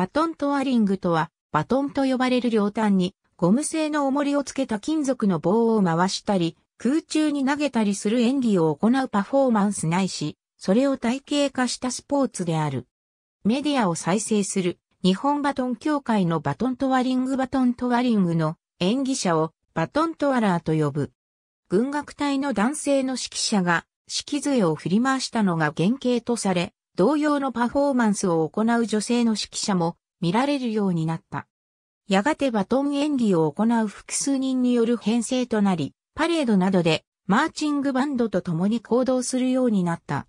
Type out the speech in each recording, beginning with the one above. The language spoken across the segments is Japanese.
バトントワリングとは、バトンと呼ばれる両端に、ゴム製の重りをつけた金属の棒を回したり、空中に投げたりする演技を行うパフォーマンスないし、それを体系化したスポーツである。メディアを再生する、日本バトン協会のバトントワリングバトントワリングの演技者をバトントワラーと呼ぶ。軍楽隊の男性の指揮者が、式杖を振り回したのが原型とされ、同様のパフォーマンスを行う女性の指揮者も見られるようになった。やがてバトン演技を行う複数人による編成となり、パレードなどでマーチングバンドと共に行動するようになった。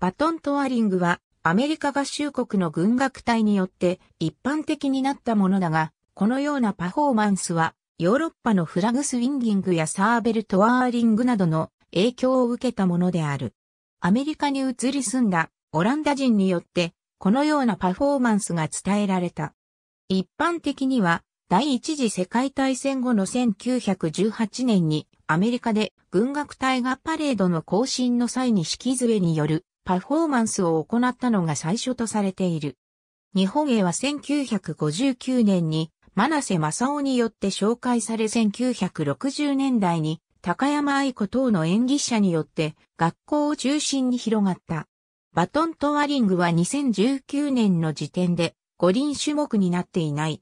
バトントワリングはアメリカ合衆国の軍楽隊によって一般的になったものだが、このようなパフォーマンスはヨーロッパのフラグスウィンギングやサーベルトワーリングなどの影響を受けたものである。アメリカに移り住んだオランダ人によって、このようなパフォーマンスが伝えられた。一般的には、第一次世界大戦後の1918年にアメリカで軍楽隊がパレードの更新の際に式杖によるパフォーマンスを行ったのが最初とされている。日本へは1959年に真瀬正オによって紹介され1960年代に高山愛子等の演技者によって学校を中心に広がった。バトントワリングは2019年の時点で五輪種目になっていない。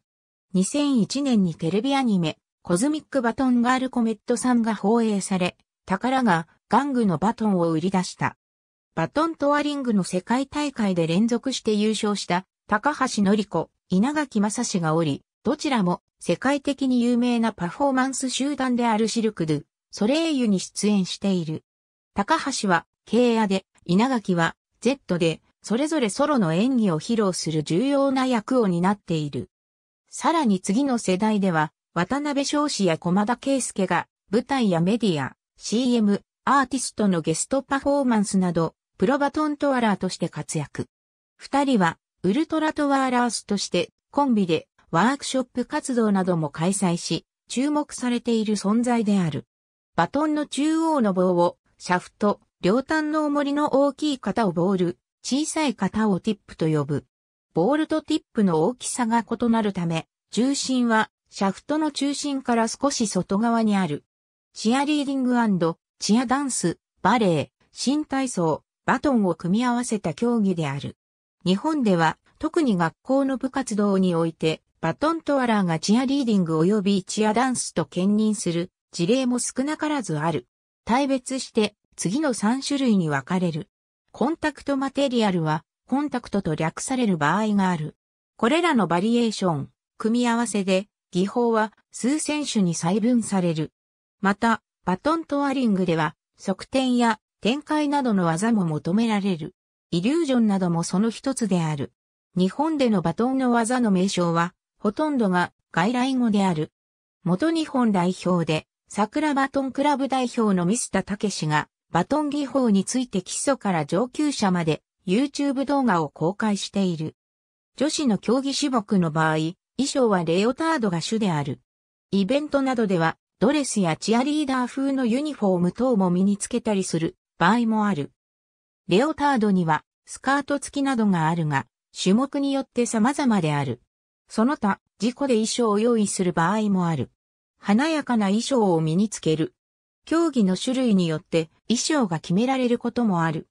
2001年にテレビアニメ、コズミックバトンガールコメットさんが放映され、宝が玩具のバトンを売り出した。バトントワリングの世界大会で連続して優勝した高橋のり子、稲垣正史がおり、どちらも世界的に有名なパフォーマンス集団であるシルクドゥ、ソレイユに出演している。高橋は、ケイアで、稲垣は、Z で、それぞれソロの演技を披露する重要な役を担っている。さらに次の世代では、渡辺翔士や駒田圭介が、舞台やメディア、CM、アーティストのゲストパフォーマンスなど、プロバトントワラーとして活躍。二人は、ウルトラトワーラースとして、コンビで、ワークショップ活動なども開催し、注目されている存在である。バトンの中央の棒を、シャフト、両端の重りの大きい型をボール、小さい型をティップと呼ぶ。ボールとティップの大きさが異なるため、重心はシャフトの中心から少し外側にある。チアリーディングチアダンス、バレー、新体操、バトンを組み合わせた競技である。日本では特に学校の部活動においてバトントワラーがチアリーディング及びチアダンスと兼任する事例も少なからずある。対別して次の3種類に分かれる。コンタクトマテリアルは、コンタクトと略される場合がある。これらのバリエーション、組み合わせで、技法は数選手に細分される。また、バトントワリングでは、側転や展開などの技も求められる。イリュージョンなどもその一つである。日本でのバトンの技の名称は、ほとんどが外来語である。元日本代表で、桜バトンクラブ代表のミスタケシが、バトン技法について基礎から上級者まで YouTube 動画を公開している。女子の競技種目の場合、衣装はレオタードが主である。イベントなどではドレスやチアリーダー風のユニフォーム等も身につけたりする場合もある。レオタードにはスカート付きなどがあるが、種目によって様々である。その他、事故で衣装を用意する場合もある。華やかな衣装を身につける競技の種類によって衣装が決められることもある。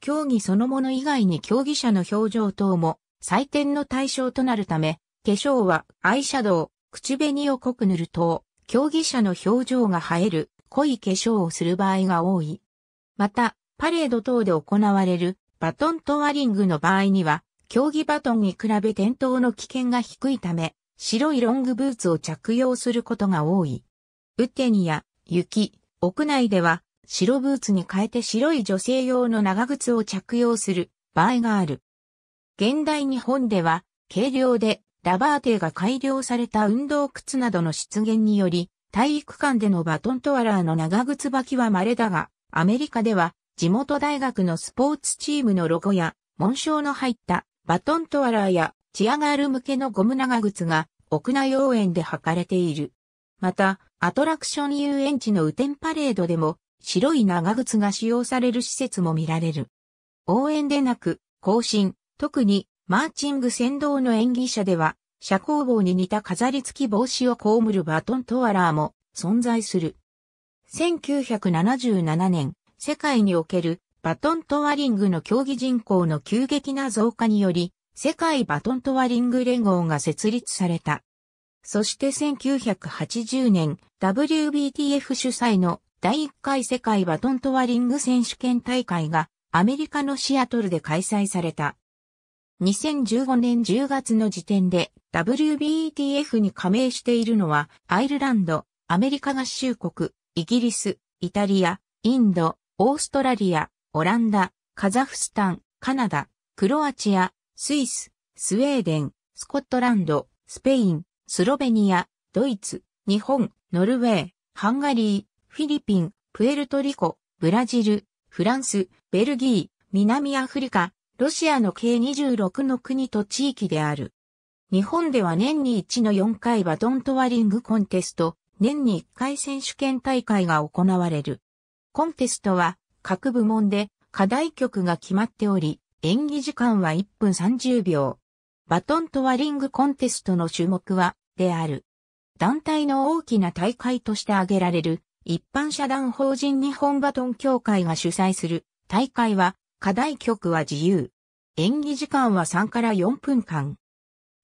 競技そのもの以外に競技者の表情等も採点の対象となるため、化粧はアイシャドウ、口紅を濃く塗ると、競技者の表情が映える濃い化粧をする場合が多い。また、パレード等で行われるバトントワリングの場合には、競技バトンに比べ転倒の危険が低いため、白いロングブーツを着用することが多い。雨天や雪、屋内では白ブーツに変えて白い女性用の長靴を着用する場合がある。現代日本では軽量でラバーテーが改良された運動靴などの出現により体育館でのバトントワラーの長靴履きは稀だがアメリカでは地元大学のスポーツチームのロゴや紋章の入ったバトントワラーやチアガール向けのゴム長靴が屋内応援で履かれている。また、アトラクション遊園地の雨天パレードでも白い長靴が使用される施設も見られる。応援でなく、行進、特にマーチング先導の演技者では、社交棒に似た飾り付き帽子を被るバトントワラーも存在する。1977年、世界におけるバトントワリングの競技人口の急激な増加により、世界バトントワリング連合が設立された。そして1980年 WBTF 主催の第1回世界バトントワリング選手権大会がアメリカのシアトルで開催された。2015年10月の時点で w b t f に加盟しているのはアイルランド、アメリカ合衆国、イギリス、イタリア、インド、オーストラリア、オランダ、カザフスタン、カナダ、クロアチア、スイス、スウェーデン、スコットランド、スペイン、スロベニア、ドイツ、日本、ノルウェー、ハンガリー、フィリピン、プエルトリコ、ブラジル、フランス、ベルギー、南アフリカ、ロシアの計26の国と地域である。日本では年に1の4回バドントワリングコンテスト、年に1回選手権大会が行われる。コンテストは各部門で課題曲が決まっており、演技時間は1分30秒。バトントワリングコンテストの種目はである。団体の大きな大会として挙げられる、一般社団法人日本バトン協会が主催する大会は、課題曲は自由。演技時間は3から4分間。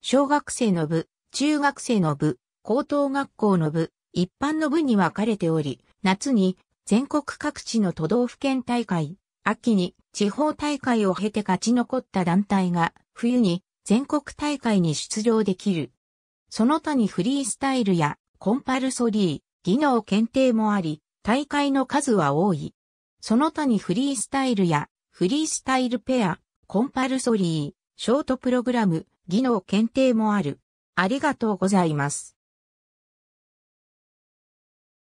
小学生の部、中学生の部、高等学校の部、一般の部に分かれており、夏に全国各地の都道府県大会、秋に地方大会を経て勝ち残った団体が、冬に全国大会に出場できる。その他にフリースタイルやコンパルソリー、技能検定もあり、大会の数は多い。その他にフリースタイルやフリースタイルペア、コンパルソリー、ショートプログラム、技能検定もある。ありがとうございます。